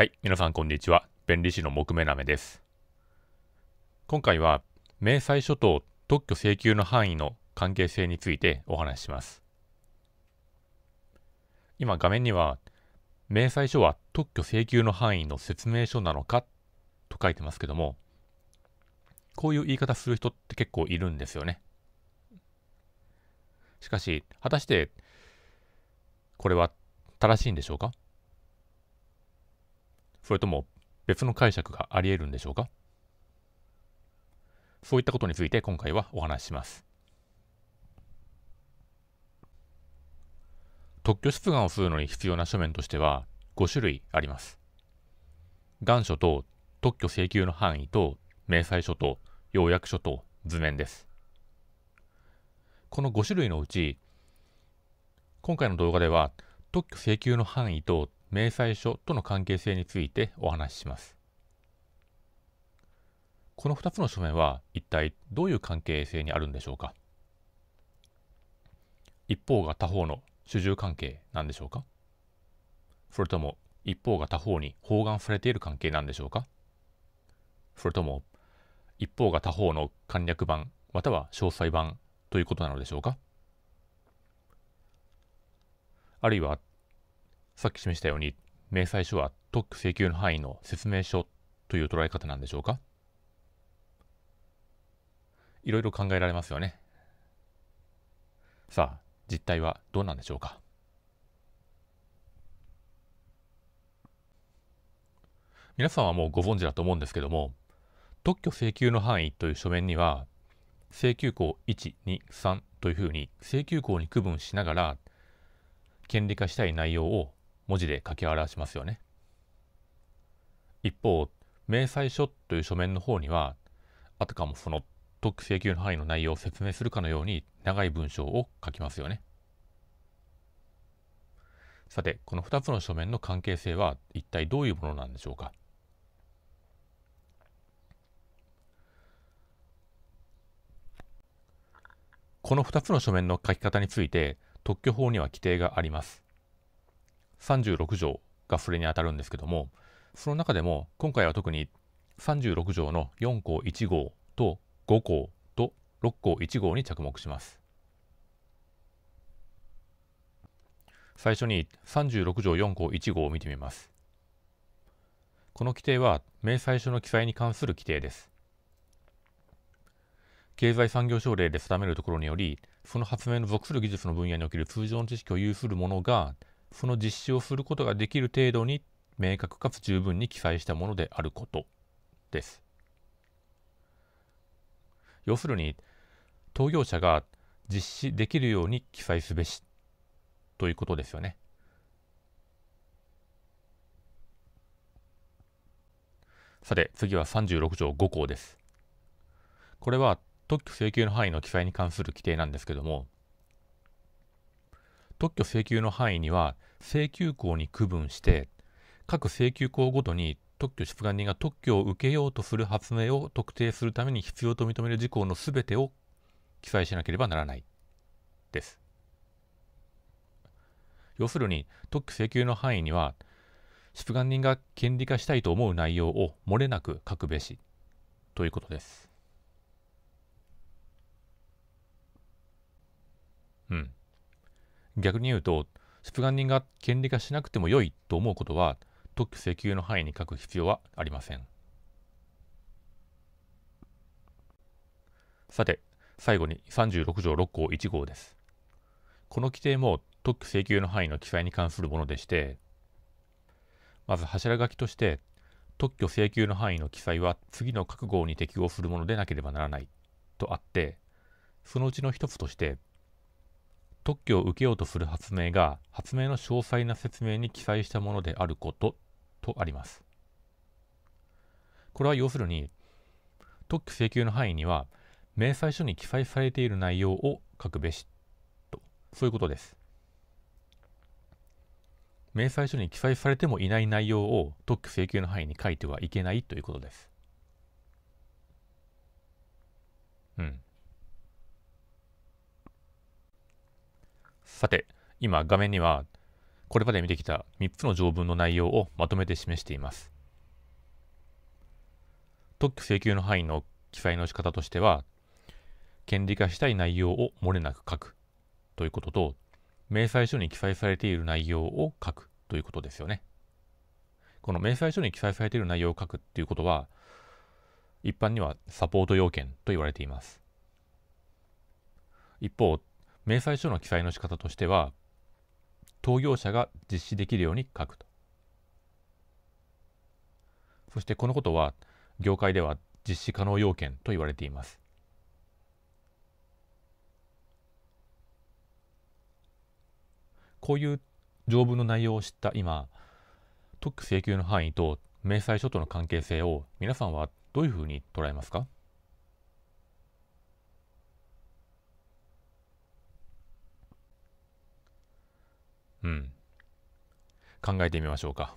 はい、皆さんこんにちは。弁理士の木目なめです。今回は、明細書と特許請求の範囲の関係性についてお話しします。今画面には、明細書は特許請求の範囲の説明書なのかと書いてますけども、こういう言い方する人って結構いるんですよね。しかし、果たして、これは正しいんでしょうかそれとも別の解釈があり得るんでしょうかそういったことについて今回はお話しします。特許出願をするのに必要な書面としては5種類あります。願書と特許請求の範囲と明細書と要約書と図面です。この5種類のうち今回の動画では特許請求の範囲と明細書との関係性についてお話しします。この2つの書面は一体どういう関係性にあるんでしょうか一方が他方の主従関係なんでしょうかそれとも一方が他方に包含されている関係なんでしょうかそれとも一方が他方の簡略版または詳細版ということなのでしょうかあるいはさっき示したように、明細書は特許請求の範囲の説明書という捉え方なんでしょうかいろいろ考えられますよね。さあ、実態はどうなんでしょうか皆さんはもうご存知だと思うんですけども、特許請求の範囲という書面には、請求項1、2、3というふうに請求項に区分しながら、権利化したい内容を文字で書き表しますよね。一方、明細書という書面の方には、あたかもその特請求の範囲の内容を説明するかのように長い文章を書きますよね。さて、この2つの書面の関係性は一体どういうものなんでしょうか。この2つの書面の書き方について特許法には規定があります。36条がそれにあたるんですけどもその中でも今回は特に36条の4項1号と5項と6項1号に着目します最初に36条4項1号を見てみますこの規定は明細書の記載に関する規定です経済産業省令で定めるところによりその発明の属する技術の分野における通常の知識を有する者がその実施をすることができる程度に明確かつ十分に記載したものであることです。要するに、当業者が実施できるように記載すべしということですよね。さて、次は36条5項です。これは特許請求の範囲の記載に関する規定なんですけども、特許請求の範囲には請求項に区分して各請求項ごとに特許出願人が特許を受けようとする発明を特定するために必要と認める事項の全てを記載しなければならないです。要するに特許請求の範囲には出願人が権利化したいと思う内容を漏れなく書くべしということです。うん。逆に言うと、出願人が権利化しなくても良いと思うことは、特許請求の範囲に書く必要はありません。さて、最後に36条6項1号です。この規定も特許請求の範囲の記載に関するものでして、まず柱書きとして、特許請求の範囲の記載は次の各号に適合するものでなければならないとあって、そのうちの一つとして、特許を受けようとする発明が発明の詳細な説明に記載したものであることとあります。これは要するに特許請求の範囲には明細書に記載されている内容を書くべしとそういうことです。明細書に記載されてもいない内容を特許請求の範囲に書いてはいけないということです。うん。さて、今画面にはこれまで見てきた3つの条文の内容をまとめて示しています。特許請求の範囲の記載の仕方としては、権利化したい内容を漏れなく書くということと、明細書に記載されている内容を書くということですよね。この明細書に記載されている内容を書くっていうことは、一般にはサポート要件と言われています。一方、明細書の記載の仕方としては当業者が実施できるように書くとそしてこのことは業界では実施可能要件と言われていますこういう条文の内容を知った今特区請求の範囲と明細書との関係性を皆さんはどういうふうに捉えますかうん。考えてみましょうか。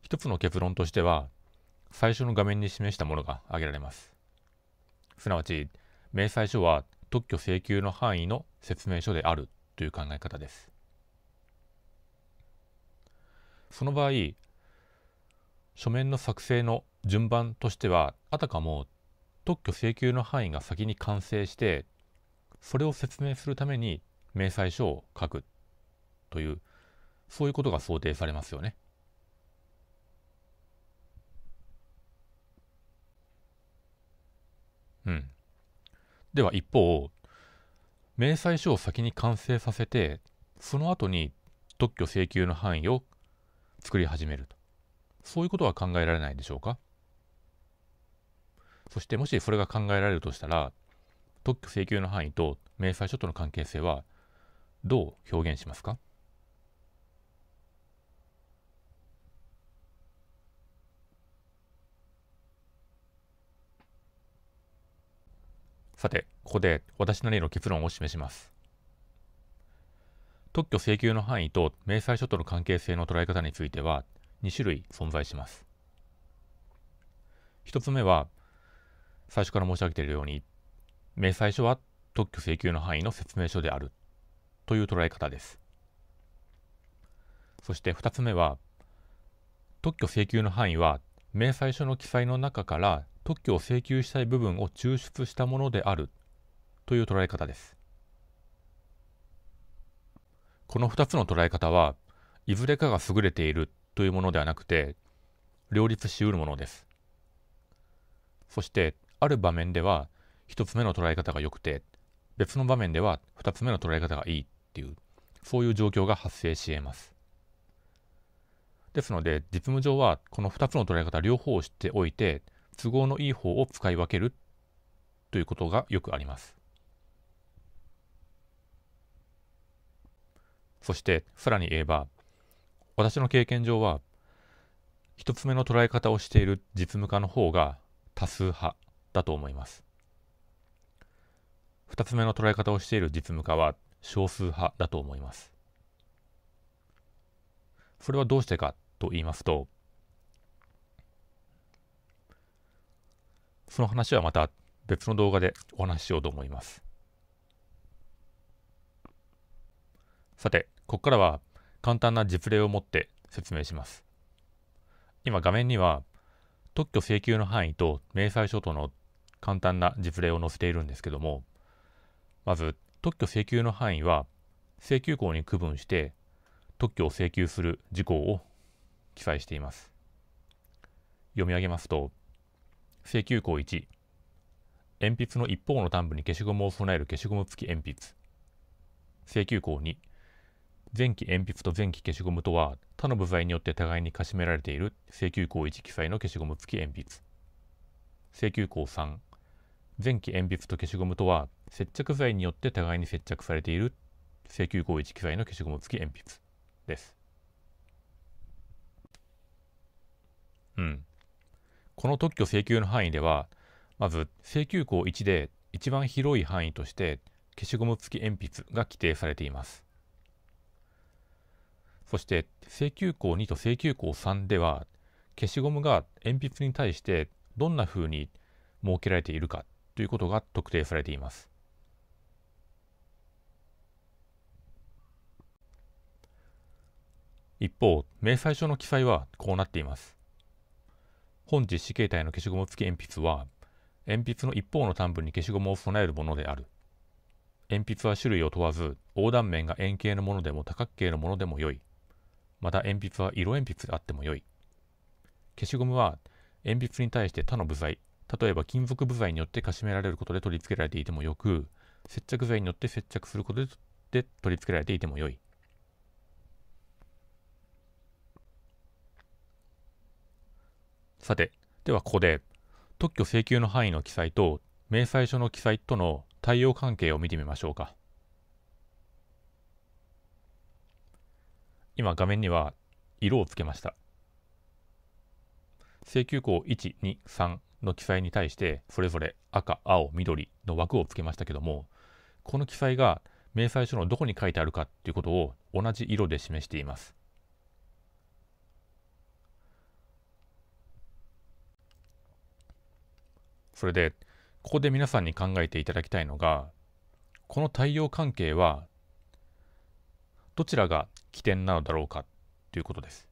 一つの結論としては、最初の画面に示したものが挙げられます。すなわち、明細書は特許請求の範囲の説明書であるという考え方です。その場合、書面の作成の順番としては、あたかも特許請求の範囲が先に完成してそれを説明するために明細書を書くというそういうことが想定されますよね。うん、では一方明細書を先に完成させてその後に特許請求の範囲を作り始めるとそういうことは考えられないでしょうかそしてもしそれが考えられるとしたら特許請求の範囲と明細書との関係性はどう表現しますかさて、ここで私なりの結論を示します。特許請求の範囲と明細書との関係性の捉え方については2種類存在します。1つ目は最初から申し上げているように、明細書は特許請求の範囲の説明書であるという捉え方です。そして2つ目は、特許請求の範囲は、明細書の記載の中から特許を請求したい部分を抽出したものであるという捉え方です。この2つの捉え方は、いずれかが優れているというものではなくて、両立しうるものです。そして、ある場面では1つ目の捉え方が良くて別の場面では2つ目の捉え方がいいっていうそういう状況が発生し得ます。ですので実務上はこの2つの捉え方両方を知っておいて都合のいい方を使い分けるということがよくあります。そしてさらに言えば私の経験上は1つ目の捉え方をしている実務家の方が多数派だと思います。2つ目の捉え方をしている実務家は少数派だと思います。それはどうしてかと言いますと、その話はまた別の動画でお話ししようと思います。さて、ここからは簡単な実例を持って説明します。今画面には特許請求の範囲と明細書との簡単な実例を載せているんですけどもまず特許請求の範囲は請求項に区分して特許を請求する事項を記載しています読み上げますと請求項1鉛筆の一方の端部に消しゴムを備える消しゴム付き鉛筆請求項2前期鉛筆と前期消しゴムとは他の部材によって互いにかしめられている請求項1記載の消しゴム付き鉛筆請求項3前期鉛筆と消しゴムとは接着剤によって互いに接着されている請求合一記載の消しゴム付き鉛筆です。うん。この特許請求の範囲ではまず請求項1で一番広い範囲として消しゴム付き鉛筆が規定されています。そして請求項2と請求項3では消しゴムが鉛筆に対してどんなふうに設けられているかということが特定されています。一方、明細書の記載はこうなっています。本実施形態の消しゴム付き鉛筆は、鉛筆の一方の端部に消しゴムを備えるものである。鉛筆は種類を問わず、横断面が円形のものでも多角形のものでもよい。また鉛筆は色鉛筆であってもよい。消しゴムは鉛筆に対して他の部材、例えば金属部材によってかしめられることで取り付けられていてもよく、接着剤によって接着することで取り付けられていてもよい。さて、ではここで、特許請求の範囲の記載と、明細書の記載との対応関係を見てみましょうか。今画面には色をつけました。請求項1、2、3、の記載に対してそれぞれ赤青緑の枠をつけましたけどもこの記載が明細書のどこに書いてあるかということを同じ色で示しています。それでここで皆さんに考えていただきたいのがこの太陽関係はどちらが起点なのだろうかということです。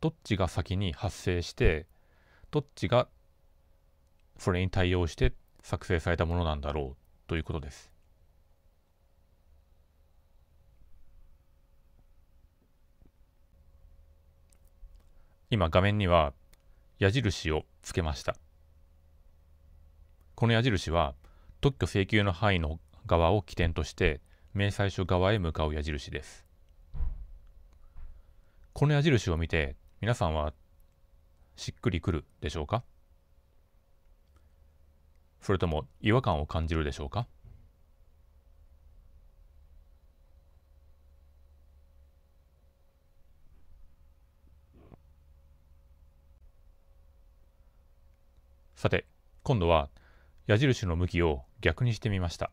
どっちが先に発生してどっちがそれに対応して作成されたものなんだろうということです。今画面には矢印をつけました。この矢印は特許請求の範囲の側を起点として明細書側へ向かう矢印です。この矢印を見て皆さんはしっくりくるでしょうかそれとも違和感を感じるでしょうかさて今度は矢印の向きを逆にしてみました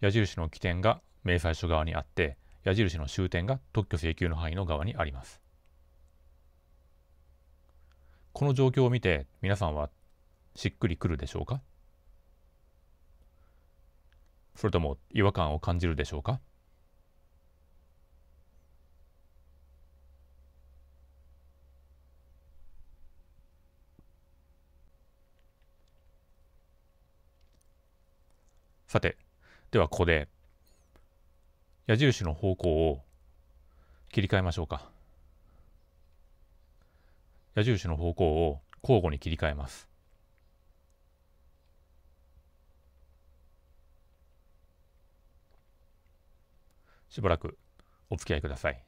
矢印の起点が明細書側にあって矢印の終点が特許請求の範囲の側にあります。この状況を見て皆さんはしっくりくるでしょうかそれとも違和感を感じるでしょうかさてではここで矢印の方向を切り替えましょうか矢印の方向を交互に切り替えますしばらくお付き合いください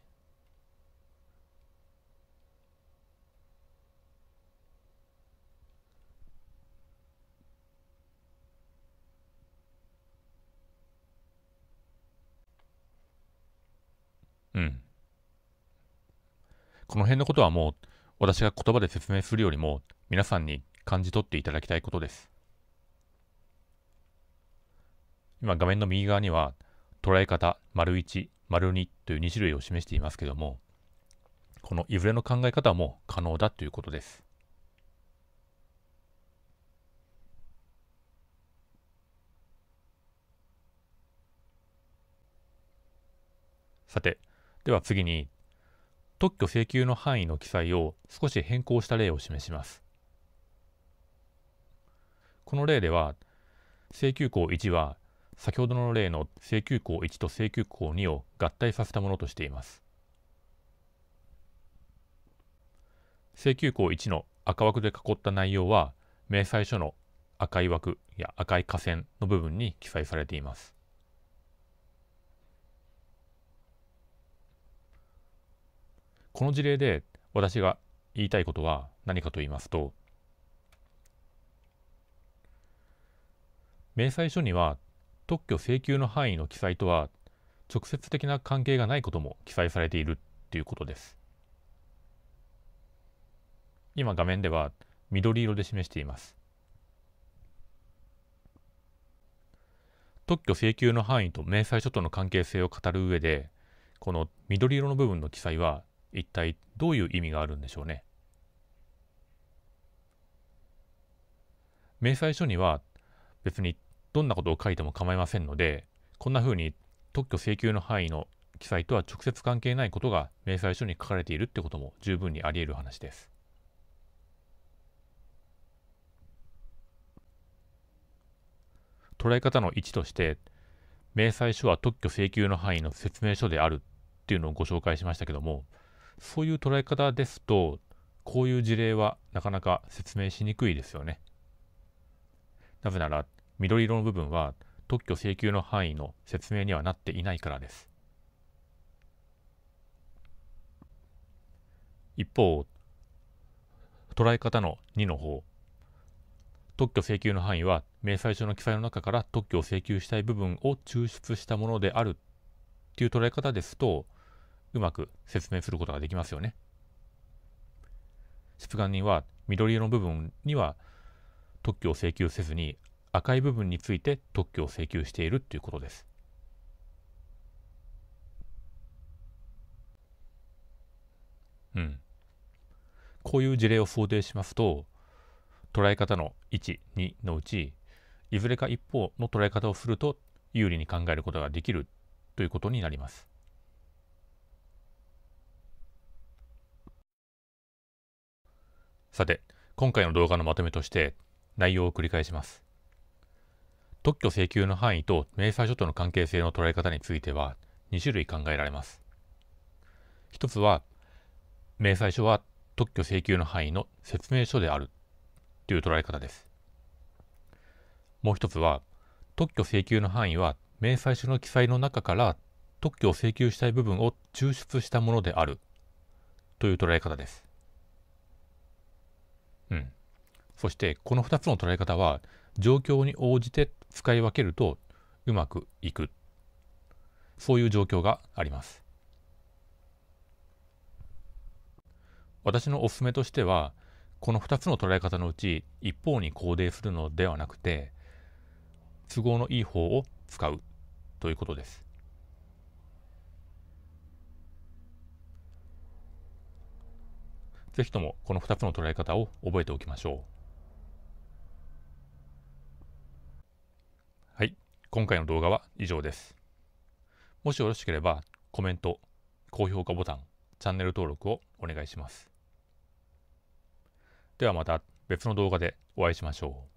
この辺のことはもう私が言葉で説明するよりも皆さんに感じ取っていただきたいことです。今画面の右側には捉え方丸1、丸2という2種類を示していますけどもこのいずれの考え方も可能だということです。さて、では次に特許請求の範囲の記載を少し変更した例を示します。この例では、請求項1は先ほどの例の請求項1と請求項2を合体させたものとしています。請求項1の赤枠で囲った内容は、明細書の赤い枠や赤い下線の部分に記載されています。この事例で私が言いたいことは何かと言いますと明細書には特許請求の範囲の記載とは直接的な関係がないことも記載されているということです。今画面では緑色で示しています。特許請求の範囲と明細書との関係性を語る上でこの緑色の部分の記載は一体どういう意味があるんでしょうね。明細書には別にどんなことを書いても構いませんので、こんなふうに特許請求の範囲の記載とは直接関係ないことが明細書に書かれているってことも十分にあり得る話です。捉え方の1として、明細書は特許請求の範囲の説明書であるっていうのをご紹介しましたけども、そういう捉え方ですと、こういう事例はなかなか説明しにくいですよね。なぜなら、緑色の部分は特許請求の範囲の説明にはなっていないからです。一方、捉え方の2の方、特許請求の範囲は明細書の記載の中から特許を請求したい部分を抽出したものであるっていう捉え方ですと、うまく説明することができますよね。出願人は緑色の部分には特許を請求せずに赤い部分について特許を請求しているということです。うん。こういう事例を想定しますと、捉え方の1、2のうち、いずれか一方の捉え方をすると有利に考えることができるということになります。さて、今回の動画のまとめとして内容を繰り返します。特許請求の範囲と明細書との関係性の捉え方については2種類考えられます。一つは、明細書は特許請求の範囲の説明書であるという捉え方です。もう一つは、特許請求の範囲は明細書の記載の中から特許を請求したい部分を抽出したものであるという捉え方です。うん、そしてこの2つの捉え方は状況に応じて使い分けるとうまくいくそういう状況があります私のおすすめとしてはこの2つの捉え方のうち一方に肯定するのではなくて都合のいい方を使うということですぜひともこの2つの捉え方を覚えておきましょう。はい、今回の動画は以上です。もしよろしければコメント、高評価ボタン、チャンネル登録をお願いします。ではまた別の動画でお会いしましょう。